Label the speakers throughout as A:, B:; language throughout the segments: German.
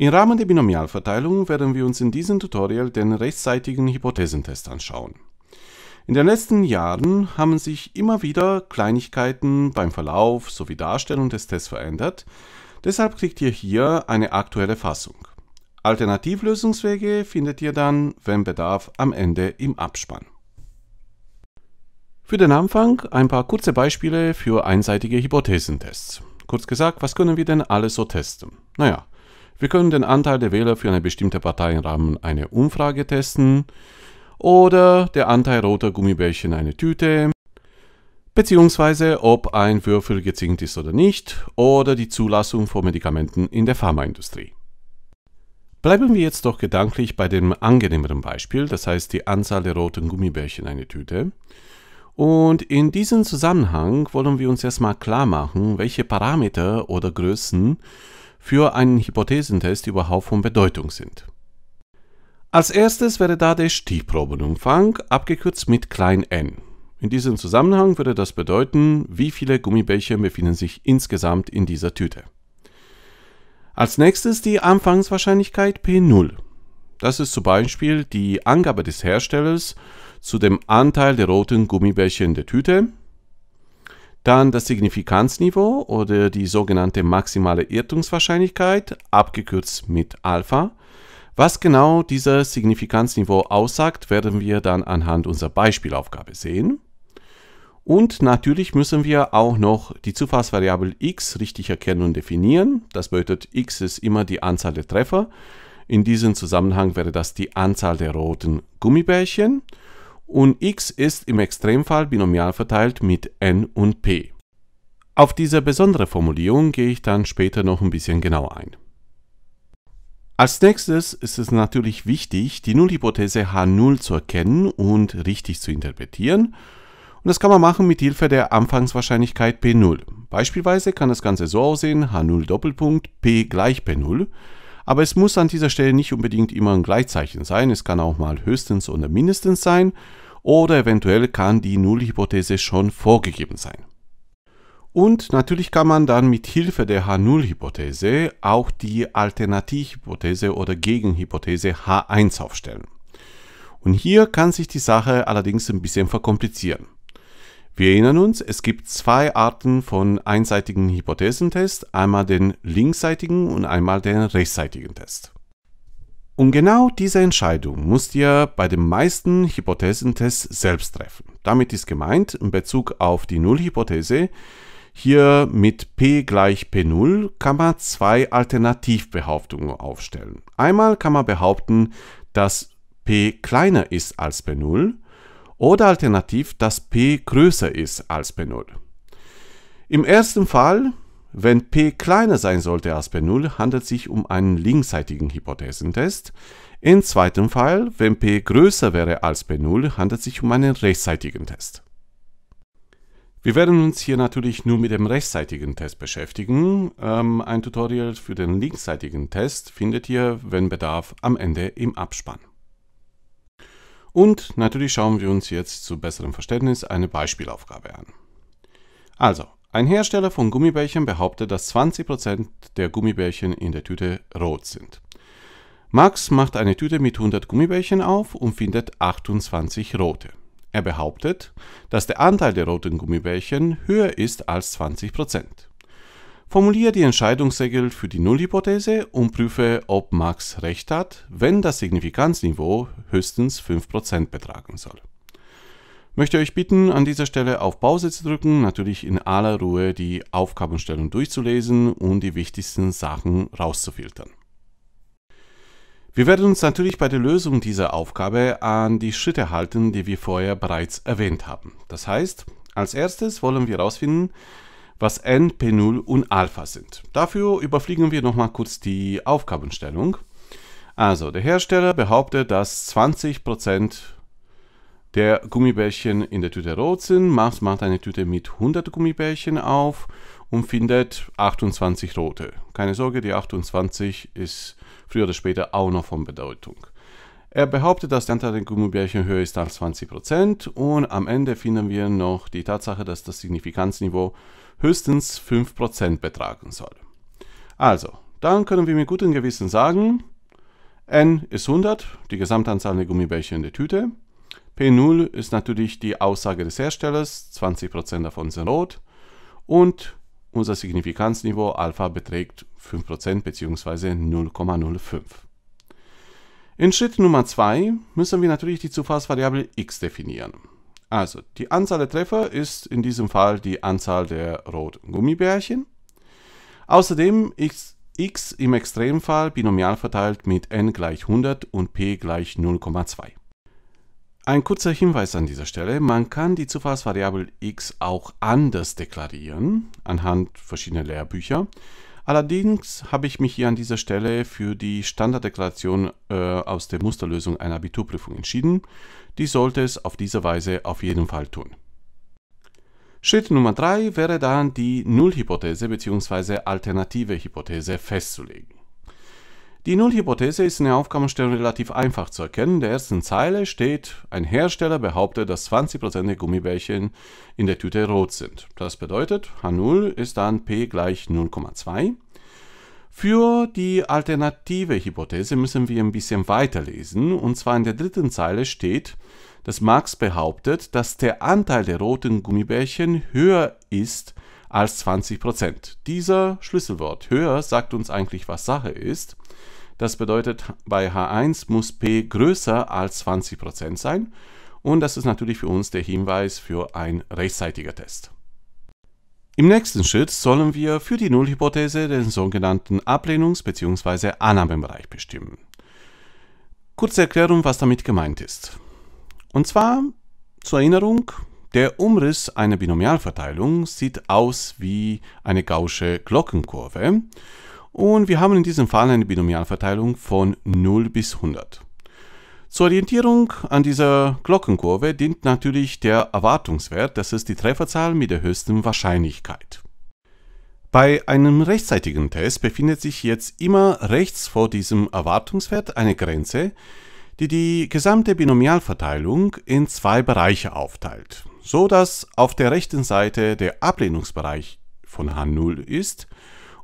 A: Im Rahmen der Binomialverteilung werden wir uns in diesem Tutorial den rechtzeitigen Hypothesentest anschauen. In den letzten Jahren haben sich immer wieder Kleinigkeiten beim Verlauf sowie Darstellung des Tests verändert, deshalb kriegt ihr hier eine aktuelle Fassung. Alternativlösungswege findet ihr dann, wenn Bedarf, am Ende im Abspann. Für den Anfang ein paar kurze Beispiele für einseitige Hypothesentests. Kurz gesagt, was können wir denn alles so testen? Naja, wir können den Anteil der Wähler für eine bestimmte Partei im Rahmen einer Umfrage testen oder der Anteil roter Gummibärchen eine Tüte, beziehungsweise ob ein Würfel gezinkt ist oder nicht oder die Zulassung von Medikamenten in der Pharmaindustrie. Bleiben wir jetzt doch gedanklich bei dem angenehmeren Beispiel, das heißt die Anzahl der roten Gummibärchen eine Tüte. Und in diesem Zusammenhang wollen wir uns erstmal klar machen, welche Parameter oder Größen für einen Hypothesentest überhaupt von Bedeutung sind. Als erstes wäre da der Stichprobenumfang, abgekürzt mit klein n. In diesem Zusammenhang würde das bedeuten, wie viele Gummibärchen befinden sich insgesamt in dieser Tüte. Als nächstes die Anfangswahrscheinlichkeit P0. Das ist zum Beispiel die Angabe des Herstellers zu dem Anteil der roten Gummibärchen in der Tüte dann das Signifikanzniveau oder die sogenannte maximale Irrtumswahrscheinlichkeit, abgekürzt mit Alpha. Was genau dieser Signifikanzniveau aussagt, werden wir dann anhand unserer Beispielaufgabe sehen. Und natürlich müssen wir auch noch die Zufallsvariable x richtig erkennen und definieren. Das bedeutet, x ist immer die Anzahl der Treffer. In diesem Zusammenhang wäre das die Anzahl der roten Gummibärchen und x ist im Extremfall binomial verteilt mit n und p. Auf diese besondere Formulierung gehe ich dann später noch ein bisschen genauer ein. Als nächstes ist es natürlich wichtig, die Nullhypothese H0 zu erkennen und richtig zu interpretieren. Und das kann man machen mit Hilfe der Anfangswahrscheinlichkeit P0. Beispielsweise kann das Ganze so aussehen, H0 Doppelpunkt P gleich P0. Aber es muss an dieser Stelle nicht unbedingt immer ein Gleichzeichen sein, es kann auch mal höchstens oder mindestens sein oder eventuell kann die Nullhypothese schon vorgegeben sein. Und natürlich kann man dann mit Hilfe der H0-Hypothese auch die Alternativhypothese oder Gegenhypothese H1 aufstellen. Und hier kann sich die Sache allerdings ein bisschen verkomplizieren. Wir erinnern uns, es gibt zwei Arten von einseitigen Hypothesentest, einmal den linksseitigen und einmal den rechtsseitigen Test. Und genau diese Entscheidung musst ihr bei den meisten Hypothesentests selbst treffen. Damit ist gemeint, in Bezug auf die Nullhypothese, hier mit P gleich P0 kann man zwei Alternativbehauptungen aufstellen. Einmal kann man behaupten, dass P kleiner ist als P0 oder alternativ, dass p größer ist als p0. Im ersten Fall, wenn p kleiner sein sollte als p0, handelt es sich um einen linkseitigen Hypothesentest. Im zweiten Fall, wenn p größer wäre als p0, handelt es sich um einen rechtsseitigen Test. Wir werden uns hier natürlich nur mit dem rechtsseitigen Test beschäftigen. Ähm, ein Tutorial für den linksseitigen Test findet ihr, wenn Bedarf, am Ende im Abspann. Und natürlich schauen wir uns jetzt zu besserem Verständnis eine Beispielaufgabe an. Also, ein Hersteller von Gummibärchen behauptet, dass 20% der Gummibärchen in der Tüte rot sind. Max macht eine Tüte mit 100 Gummibärchen auf und findet 28 rote. Er behauptet, dass der Anteil der roten Gummibärchen höher ist als 20 Prozent. Formuliere die Entscheidungsregel für die Nullhypothese und prüfe, ob Max recht hat, wenn das Signifikanzniveau höchstens 5% betragen soll. Möchte euch bitten, an dieser Stelle auf Pause zu drücken, natürlich in aller Ruhe die Aufgabenstellung durchzulesen und die wichtigsten Sachen rauszufiltern. Wir werden uns natürlich bei der Lösung dieser Aufgabe an die Schritte halten, die wir vorher bereits erwähnt haben. Das heißt, als erstes wollen wir herausfinden, was n, p0 und Alpha sind. Dafür überfliegen wir nochmal kurz die Aufgabenstellung. Also, der Hersteller behauptet, dass 20% der Gummibärchen in der Tüte rot sind. Max macht eine Tüte mit 100 Gummibärchen auf und findet 28 rote. Keine Sorge, die 28 ist früher oder später auch noch von Bedeutung. Er behauptet, dass der Anteil der Gummibärchen höher ist als 20% und am Ende finden wir noch die Tatsache, dass das Signifikanzniveau höchstens 5% betragen soll. Also, dann können wir mit gutem Gewissen sagen, n ist 100, die Gesamtanzahl der Gummibärchen in der Tüte. P0 ist natürlich die Aussage des Herstellers, 20% davon sind rot. Und unser Signifikanzniveau Alpha beträgt 5% bzw. 0,05. In Schritt Nummer 2 müssen wir natürlich die Zufallsvariable x definieren. Also, die Anzahl der Treffer ist in diesem Fall die Anzahl der roten Gummibärchen. Außerdem ist x im Extremfall binomial verteilt mit n gleich 100 und p gleich 0,2. Ein kurzer Hinweis an dieser Stelle, man kann die Zufallsvariable x auch anders deklarieren, anhand verschiedener Lehrbücher. Allerdings habe ich mich hier an dieser Stelle für die Standarddeklaration äh, aus der Musterlösung einer Abiturprüfung entschieden. Die sollte es auf diese Weise auf jeden Fall tun. Schritt Nummer 3 wäre dann die Nullhypothese bzw. alternative Hypothese festzulegen. Die Nullhypothese ist in der Aufgabenstellung relativ einfach zu erkennen. In der ersten Zeile steht, ein Hersteller behauptet, dass 20% der Gummibärchen in der Tüte rot sind. Das bedeutet, H0 ist dann P gleich 0,2. Für die alternative Hypothese müssen wir ein bisschen weiterlesen. Und zwar in der dritten Zeile steht, dass Marx behauptet, dass der Anteil der roten Gummibärchen höher ist als 20%. Dieser Schlüsselwort höher sagt uns eigentlich, was Sache ist. Das bedeutet, bei H1 muss P größer als 20% sein. Und das ist natürlich für uns der Hinweis für ein rechtzeitiger Test. Im nächsten Schritt sollen wir für die Nullhypothese den sogenannten Ablehnungs- bzw. Annahmenbereich bestimmen. Kurze Erklärung, was damit gemeint ist. Und zwar zur Erinnerung, der Umriss einer Binomialverteilung sieht aus wie eine gausche Glockenkurve und wir haben in diesem Fall eine Binomialverteilung von 0 bis 100. Zur Orientierung an dieser Glockenkurve dient natürlich der Erwartungswert, das ist die Trefferzahl mit der höchsten Wahrscheinlichkeit. Bei einem rechtzeitigen Test befindet sich jetzt immer rechts vor diesem Erwartungswert eine Grenze, die die gesamte Binomialverteilung in zwei Bereiche aufteilt, so dass auf der rechten Seite der Ablehnungsbereich von H0 ist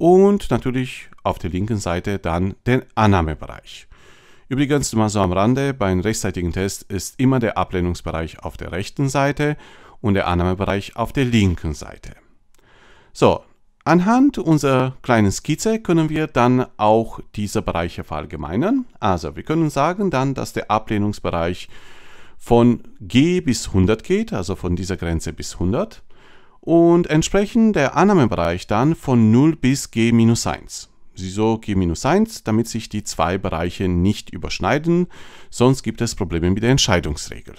A: und natürlich auf der linken Seite dann den Annahmebereich. Übrigens, mal so am Rande, beim rechtzeitigen Test ist immer der Ablehnungsbereich auf der rechten Seite und der Annahmebereich auf der linken Seite. So, anhand unserer kleinen Skizze können wir dann auch diese Bereiche verallgemeinern. Also, wir können sagen dann, dass der Ablehnungsbereich von G bis 100 geht, also von dieser Grenze bis 100 und entsprechend der Annahmebereich dann von 0 bis g-1. Wieso g-1? Damit sich die zwei Bereiche nicht überschneiden, sonst gibt es Probleme mit der Entscheidungsregel.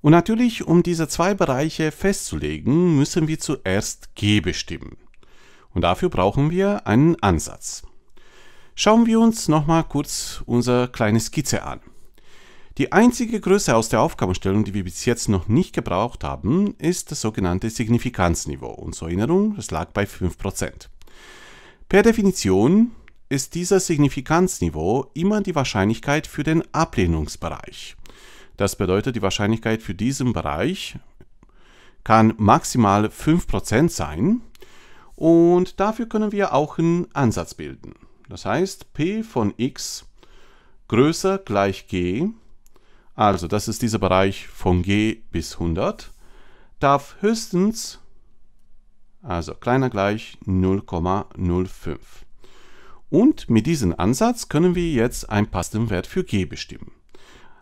A: Und natürlich, um diese zwei Bereiche festzulegen, müssen wir zuerst g bestimmen. Und dafür brauchen wir einen Ansatz. Schauen wir uns nochmal kurz unsere kleine Skizze an. Die einzige Größe aus der Aufgabenstellung, die wir bis jetzt noch nicht gebraucht haben, ist das sogenannte Signifikanzniveau. Und zur Erinnerung, das lag bei 5%. Per Definition ist dieser Signifikanzniveau immer die Wahrscheinlichkeit für den Ablehnungsbereich. Das bedeutet, die Wahrscheinlichkeit für diesen Bereich kann maximal 5% sein und dafür können wir auch einen Ansatz bilden. Das heißt, p von x größer gleich g also, das ist dieser Bereich von G bis 100, darf höchstens, also kleiner gleich 0,05. Und mit diesem Ansatz können wir jetzt einen passenden Wert für G bestimmen.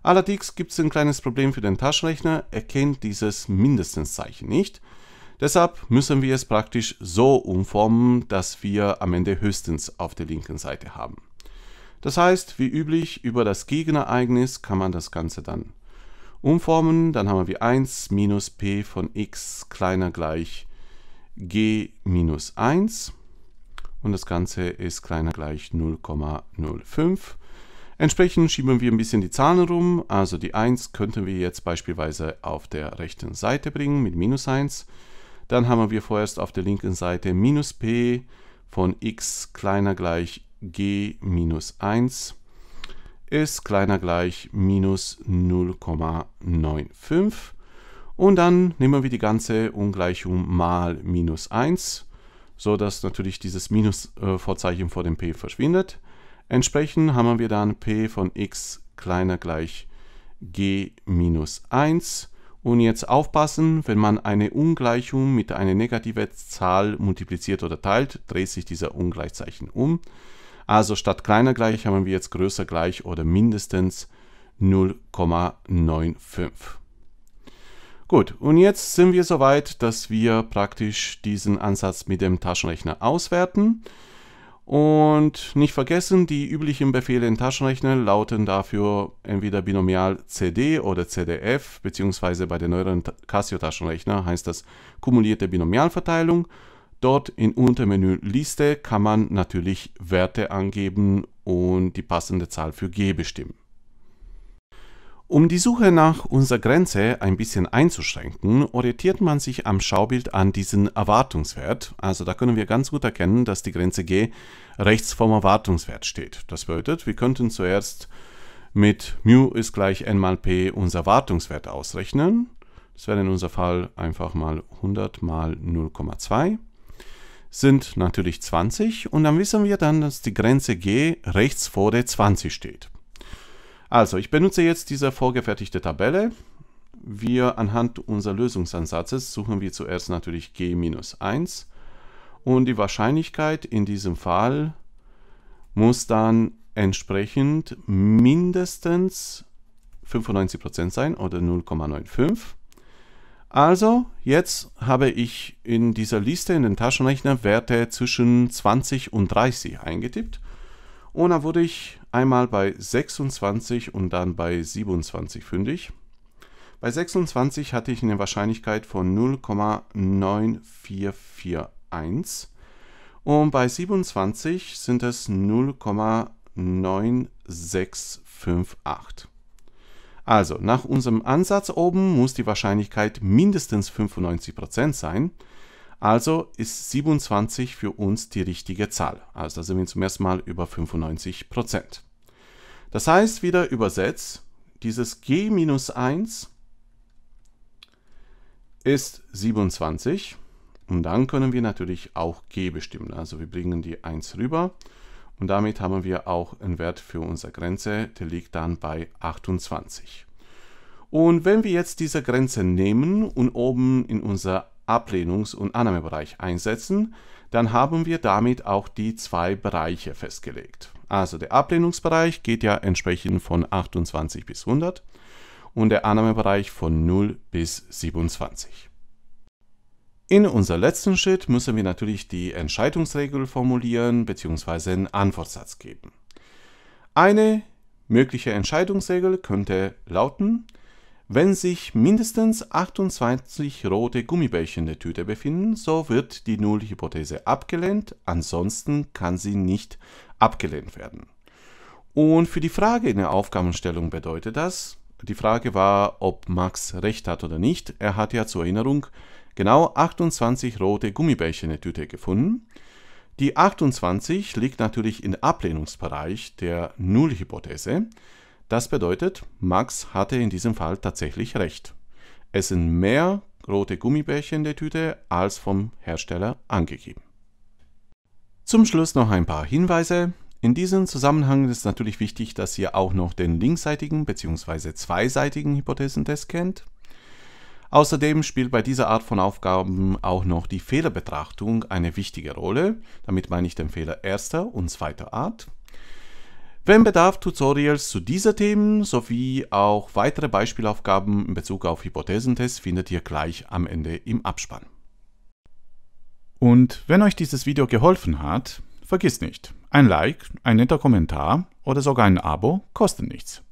A: Allerdings gibt es ein kleines Problem für den Taschenrechner, er kennt dieses Mindestenszeichen nicht. Deshalb müssen wir es praktisch so umformen, dass wir am Ende höchstens auf der linken Seite haben. Das heißt, wie üblich, über das Gegenereignis kann man das Ganze dann umformen. Dann haben wir 1 minus p von x kleiner gleich g minus 1 und das Ganze ist kleiner gleich 0,05. Entsprechend schieben wir ein bisschen die Zahlen rum, also die 1 könnten wir jetzt beispielsweise auf der rechten Seite bringen mit minus 1. Dann haben wir vorerst auf der linken Seite minus p von x kleiner gleich g minus 1 ist kleiner gleich minus 0,95. Und dann nehmen wir die ganze Ungleichung mal minus 1, sodass natürlich dieses Minusvorzeichen vor dem p verschwindet. Entsprechend haben wir dann p von x kleiner gleich g minus 1. Und jetzt aufpassen, wenn man eine Ungleichung mit einer negativen Zahl multipliziert oder teilt, dreht sich dieser Ungleichzeichen um. Also statt kleiner gleich haben wir jetzt größer gleich oder mindestens 0,95. Gut, und jetzt sind wir soweit, dass wir praktisch diesen Ansatz mit dem Taschenrechner auswerten. Und nicht vergessen, die üblichen Befehle im Taschenrechner lauten dafür entweder binomial CD oder CDF, beziehungsweise bei den neueren Casio-Taschenrechner heißt das kumulierte Binomialverteilung Dort in Untermenü Liste kann man natürlich Werte angeben und die passende Zahl für G bestimmen. Um die Suche nach unserer Grenze ein bisschen einzuschränken, orientiert man sich am Schaubild an diesen Erwartungswert. Also da können wir ganz gut erkennen, dass die Grenze G rechts vom Erwartungswert steht. Das bedeutet, wir könnten zuerst mit μ ist gleich n mal p unser Erwartungswert ausrechnen. Das wäre in unserem Fall einfach mal 100 mal 0,2 sind natürlich 20 und dann wissen wir dann, dass die Grenze G rechts vor der 20 steht. Also, ich benutze jetzt diese vorgefertigte Tabelle. Wir anhand unseres Lösungsansatzes suchen wir zuerst natürlich G-1 und die Wahrscheinlichkeit in diesem Fall muss dann entsprechend mindestens 95% sein oder 0,95 also, jetzt habe ich in dieser Liste in den Taschenrechner Werte zwischen 20 und 30 eingetippt. Und da wurde ich einmal bei 26 und dann bei 27 fündig. Bei 26 hatte ich eine Wahrscheinlichkeit von 0,9441 und bei 27 sind es 0,9658. Also, nach unserem Ansatz oben muss die Wahrscheinlichkeit mindestens 95% sein. Also ist 27 für uns die richtige Zahl. Also da sind wir zum ersten Mal über 95%. Das heißt, wieder übersetzt, dieses g 1 ist 27. Und dann können wir natürlich auch g bestimmen. Also wir bringen die 1 rüber und damit haben wir auch einen Wert für unsere Grenze, der liegt dann bei 28. Und wenn wir jetzt diese Grenze nehmen und oben in unser Ablehnungs- und Annahmebereich einsetzen, dann haben wir damit auch die zwei Bereiche festgelegt. Also der Ablehnungsbereich geht ja entsprechend von 28 bis 100 und der Annahmebereich von 0 bis 27. In unserem letzten Schritt müssen wir natürlich die Entscheidungsregel formulieren bzw. einen Antwortsatz geben. Eine mögliche Entscheidungsregel könnte lauten, wenn sich mindestens 28 rote Gummibärchen in der Tüte befinden, so wird die Nullhypothese abgelehnt, ansonsten kann sie nicht abgelehnt werden. Und für die Frage in der Aufgabenstellung bedeutet das, die Frage war, ob Max recht hat oder nicht. Er hat ja zur Erinnerung genau 28 rote Gummibärchen in der Tüte gefunden. Die 28 liegt natürlich im Ablehnungsbereich der Nullhypothese. Das bedeutet, Max hatte in diesem Fall tatsächlich recht. Es sind mehr rote Gummibärchen in der Tüte als vom Hersteller angegeben. Zum Schluss noch ein paar Hinweise. In diesem Zusammenhang ist natürlich wichtig, dass ihr auch noch den linkseitigen bzw. zweiseitigen Hypothesentest kennt. Außerdem spielt bei dieser Art von Aufgaben auch noch die Fehlerbetrachtung eine wichtige Rolle. Damit meine ich den Fehler erster und zweiter Art. Wenn Bedarf, Tutorials zu dieser Themen sowie auch weitere Beispielaufgaben in Bezug auf Hypothesentests findet ihr gleich am Ende im Abspann. Und wenn euch dieses Video geholfen hat, vergiss nicht, ein Like, ein netter Kommentar oder sogar ein Abo kosten nichts.